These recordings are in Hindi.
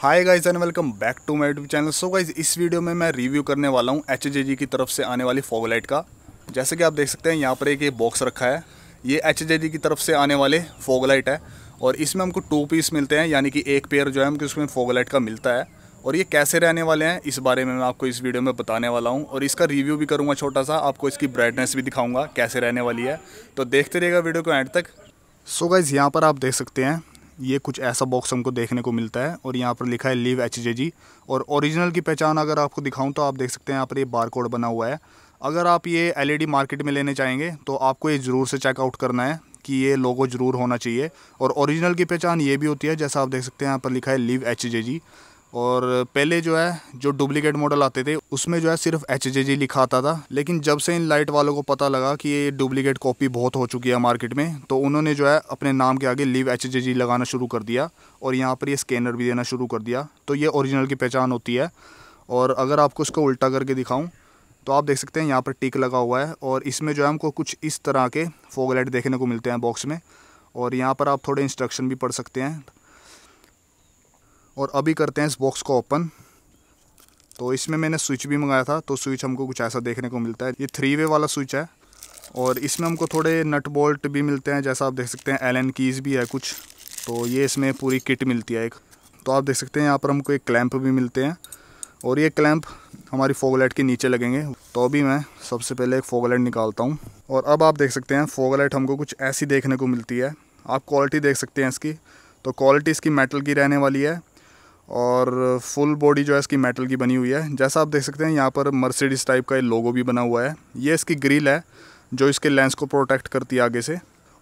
hi guys and welcome back to my YouTube channel so guys इस वीडियो में मैं रिव्यू करने वाला हूँ एच की तरफ से आने वाली फोगोलाइट का जैसे कि आप देख सकते हैं यहाँ पर एक ये बॉक्स रखा है ये एच की तरफ से आने वाले फोगोलाइट है और इसमें हमको टू पीस मिलते हैं यानी कि एक पेयर जो है हमको उसमें फोगोलाइट का मिलता है और ये कैसे रहने वाले हैं इस बारे में मैं आपको इस वीडियो में बताने वाला हूँ और इसका रिव्यू भी करूँगा छोटा सा आपको इसकी ब्राइटनेस भी दिखाऊँगा कैसे रहने वाली है तो देखते रहिएगा वीडियो को एंड तक सो गाइज़ यहाँ पर आप देख सकते हैं ये कुछ ऐसा बॉक्स हमको देखने को मिलता है और यहाँ पर लिखा है लिव एच जे जी और ओरिजिनल की पहचान अगर आपको दिखाऊं तो आप देख सकते हैं यहाँ पर ये बार कोड बना हुआ है अगर आप ये एलईडी मार्केट e में लेने चाहेंगे तो आपको ये ज़रूर से चेकआउट करना है कि ये लोगो ज़रूर होना चाहिए और ओरिजिनल की पहचान ये भी होती है जैसा आप देख सकते हैं यहाँ पर लिखा है लिव एच जे जी और पहले जो है जो डुप्लीकेट मॉडल आते थे उसमें जो है सिर्फ एच जे जी लिखा आता था लेकिन जब से इन लाइट वालों को पता लगा कि ये डुप्लीकेट कॉपी बहुत हो चुकी है मार्केट में तो उन्होंने जो है अपने नाम के आगे लिव एच जे जी लगाना शुरू कर दिया और यहाँ पर ये स्कैनर भी देना शुरू कर दिया तो ये ओरिजिनल की पहचान होती है और अगर आपको उसको उल्टा करके दिखाऊँ तो आप देख सकते हैं यहाँ पर टिक लगा हुआ है और इसमें जो है हमको कुछ इस तरह के फोगलाइट देखने को मिलते हैं बॉक्स में और यहाँ पर आप थोड़े इंस्ट्रक्शन भी पढ़ सकते हैं और अभी करते हैं इस बॉक्स को ओपन तो इसमें मैंने स्विच भी मंगाया था तो स्विच हमको कुछ ऐसा देखने को मिलता है ये थ्री वे वाला स्विच है और इसमें हमको थोड़े नट बोल्ट भी मिलते हैं जैसा आप देख सकते हैं एलन कीज़ भी है कुछ तो ये इसमें पूरी किट मिलती है एक तो आप देख सकते हैं यहाँ पर हमको एक क्लैंप भी मिलते हैं और ये क्लैंप हमारी फोगलाइट के नीचे लगेंगे तो अभी मैं सबसे पहले एक फोगलाइट निकालता हूँ और अब आप देख सकते हैं फोगलाइट हमको कुछ ऐसी देखने को मिलती है आप क्वालिटी देख सकते हैं इसकी तो क्वालिटी इसकी मेटल की रहने वाली है और फुल बॉडी जो है इसकी मेटल की बनी हुई है जैसा आप देख सकते हैं यहाँ पर मर्सिडीज टाइप का लोगो भी बना हुआ है ये इसकी ग्रिल है जो इसके लेंस को प्रोटेक्ट करती है आगे से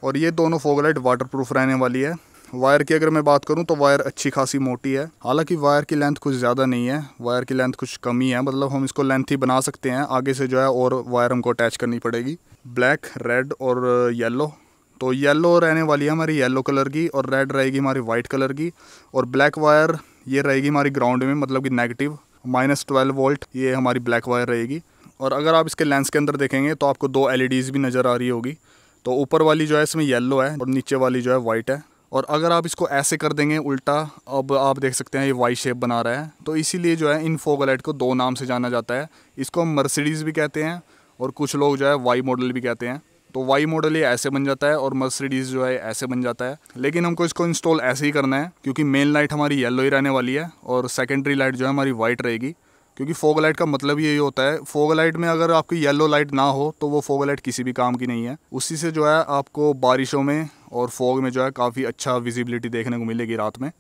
और ये दोनों फोगलाइट वाटरप्रूफ रहने वाली है वायर की अगर मैं बात करूं तो वायर अच्छी खासी मोटी है हालांकि वायर की लेंथ कुछ ज़्यादा नहीं है वायर की लेंथ कुछ कम ही है मतलब हम इसको लेंथ ही बना सकते हैं आगे से जो है और वायर हमको अटैच करनी पड़ेगी ब्लैक रेड और येलो तो येलो रहने वाली है हमारी येलो कलर की और रेड रहेगी हमारी वाइट कलर की और ब्लैक वायर ये रहेगी हमारी ग्राउंड में मतलब कि नेगेटिव माइनस ट्वेल्व वोल्ट ये हमारी ब्लैक वायर रहेगी और अगर आप इसके लेंस के अंदर देखेंगे तो आपको दो एल e भी नज़र आ रही होगी तो ऊपर वाली जो है इसमें येलो है और नीचे वाली जो है वाइट है और अगर आप इसको ऐसे कर देंगे उल्टा अब आप देख सकते हैं ये वाई शेप बना रहा है तो इसीलिए जो है इन फोगलाइट को दो नाम से जाना जाता है इसको हम मर्सिडीज़ भी कहते हैं और कुछ लोग जो है वाई मॉडल भी कहते हैं तो वाई मॉडल ये ऐसे बन जाता है और मर्सिडीज़ जो है ऐसे बन जाता है लेकिन हमको इसको इंस्टॉल ऐसे ही करना है क्योंकि मेन लाइट हमारी येलो ही रहने वाली है और सेकेंडरी लाइट जो है हमारी वाइट रहेगी क्योंकि फोग लाइट का मतलब यही होता है फोग लाइट में अगर आपकी येलो लाइट ना हो तो वो फोग लाइट किसी भी काम की नहीं है उसी से जो है आपको बारिशों में और फोग में जो है काफ़ी अच्छा विजिबिलिटी देखने को मिलेगी रात में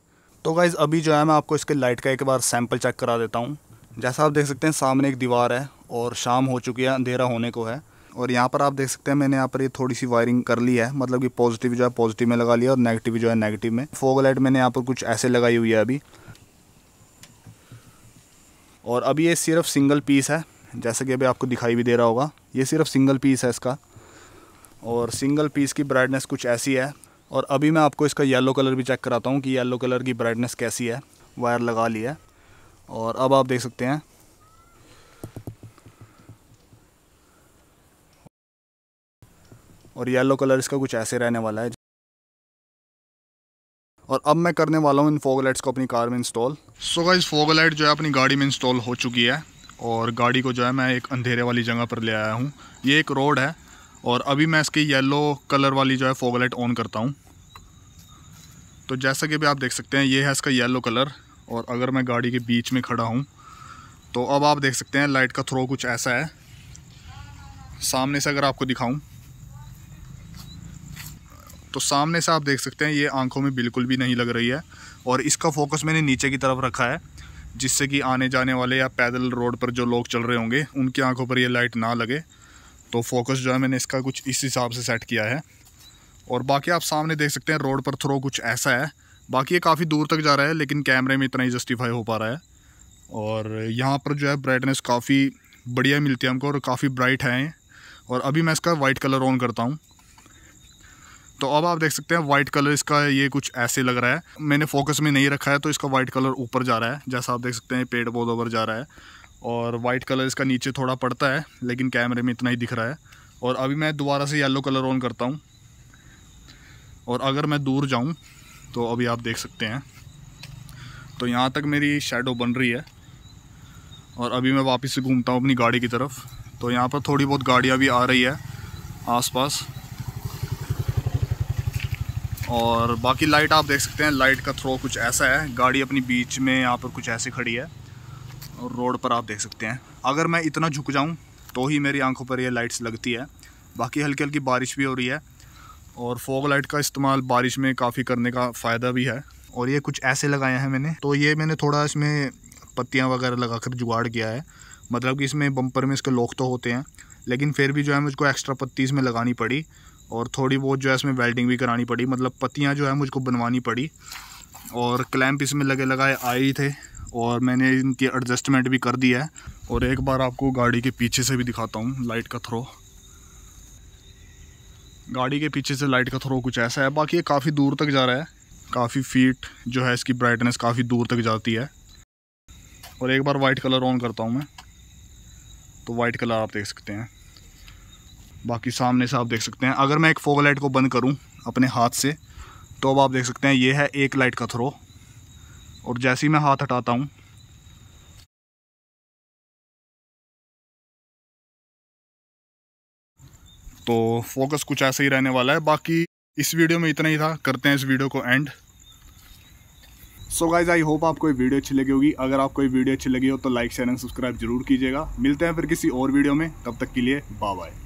तो गाइज़ अभी जो है मैं आपको इसके लाइट का एक बार सैम्पल चेक करा देता हूँ जैसा आप देख सकते हैं सामने एक दीवार है और शाम हो चुकी है अंधेरा होने को है और यहाँ पर आप देख सकते हैं मैंने यहाँ पर ये थोड़ी सी वायरिंग कर ली है मतलब कि पॉजिटिव जो है पॉजिटिव में लगा लिया और नेगेटिव जो है नेगेटिव में फोग लाइट मैंने यहाँ पर कुछ ऐसे लगाई हुई है अभी और अभी ये सिर्फ सिंगल पीस है जैसे कि अभी आपको दिखाई भी दे रहा होगा ये सिर्फ सिंगल पीस है इसका और सिंगल पीस की ब्राइटनेस कुछ ऐसी है और अभी मैं आपको इसका येलो कलर भी चेक कराता हूँ कि येलो कलर की ब्राइटनेस कैसी है वायर लगा लिया है और अब आप देख सकते हैं और येलो कलर इसका कुछ ऐसे रहने वाला है और अब मैं करने वाला हूँ इन फोग लाइट्स को अपनी कार में इंस्टॉल सो इस फोग लाइट जो है अपनी गाड़ी में इंस्टॉल हो चुकी है और गाड़ी को जो है मैं एक अंधेरे वाली जगह पर ले आया हूँ ये एक रोड है और अभी मैं इसकी येलो कलर वाली जो है फोग लाइट ऑन करता हूँ तो जैसा कि भी आप देख सकते हैं ये है इसका येलो कलर और अगर मैं गाड़ी के बीच में खड़ा हूँ तो अब आप देख सकते हैं लाइट का थ्रो कुछ ऐसा है सामने से अगर आपको दिखाऊँ तो सामने से आप देख सकते हैं ये आंखों में बिल्कुल भी नहीं लग रही है और इसका फोकस मैंने नीचे की तरफ रखा है जिससे कि आने जाने वाले या पैदल रोड पर जो लोग चल रहे होंगे उनकी आंखों पर ये लाइट ना लगे तो फोकस जो है मैंने इसका कुछ इस हिसाब से सेट किया है और बाकी आप सामने देख सकते हैं रोड पर थ्रो कुछ ऐसा है बाकी ये काफ़ी दूर तक जा रहा है लेकिन कैमरे में इतना ही जस्टिफाई हो पा रहा है और यहाँ पर जो है ब्राइटनेस काफ़ी बढ़िया मिलती है हमको और काफ़ी ब्राइट है और अभी मैं इसका वाइट कलर ऑन करता हूँ तो अब आप देख सकते हैं वाइट कलर इसका ये कुछ ऐसे लग रहा है मैंने फोकस में नहीं रखा है तो इसका व्हाइट कलर ऊपर जा रहा है जैसा आप देख सकते हैं पेड़ बहुत पर जा रहा है और वाइट कलर इसका नीचे थोड़ा पड़ता है लेकिन कैमरे में इतना ही दिख रहा है और अभी मैं दोबारा से येलो कलर ऑन करता हूँ और अगर मैं दूर जाऊँ तो अभी आप देख सकते हैं तो यहाँ तक मेरी शेडो बन रही है और अभी मैं वापस से घूमता हूँ अपनी गाड़ी की तरफ तो यहाँ पर थोड़ी बहुत गाड़ियाँ भी आ रही है आसपास और बाकी लाइट आप देख सकते हैं लाइट का थ्रो कुछ ऐसा है गाड़ी अपनी बीच में यहाँ पर कुछ ऐसे खड़ी है और रोड पर आप देख सकते हैं अगर मैं इतना झुक जाऊँ तो ही मेरी आंखों पर ये लाइट्स लगती है बाकी हल्की हल्की बारिश भी हो रही है और फोग लाइट का इस्तेमाल बारिश में काफ़ी करने का फ़ायदा भी है और ये कुछ ऐसे लगाए हैं मैंने तो ये मैंने थोड़ा इसमें पत्तियाँ वगैरह लगा कर जुगाड़ किया है मतलब कि इसमें बम्पर में इसके लोक तो होते हैं लेकिन फिर भी जो है मुझको एक्स्ट्रा पत्ती इसमें लगानी पड़ी और थोड़ी बहुत जो है इसमें वेल्डिंग भी करानी पड़ी मतलब पत्तियाँ जो है मुझको बनवानी पड़ी और क्लैम्प इसमें लगे लगाए आए ही थे और मैंने इनकी एडजस्टमेंट भी कर दी है और एक बार आपको गाड़ी के पीछे से भी दिखाता हूँ लाइट का थ्रो गाड़ी के पीछे से लाइट का थ्रो कुछ ऐसा है बाकी ये काफ़ी दूर तक जा रहा है काफ़ी फीट जो है इसकी ब्राइटनेस काफ़ी दूर तक जाती है और एक बार वाइट कलर ऑन करता हूँ मैं तो वाइट कलर आप देख सकते हैं बाकी सामने से आप देख सकते हैं अगर मैं एक फोग लाइट को बंद करूं अपने हाथ से तो अब आप देख सकते हैं ये है एक लाइट का थ्रो और जैसे ही मैं हाथ हटाता हूँ तो फोकस कुछ ऐसे ही रहने वाला है बाकी इस वीडियो में इतना ही था करते हैं इस वीडियो को and so guys I hope आपको ये वीडियो अच्छी लगी होगी अगर आपको ये वीडियो अच्छी लगी हो तो लाइक शेयर एंड सब्सक्राइब जरूर कीजिएगा मिलते हैं फिर किसी और वीडियो में तब तक के लिए बाय बाय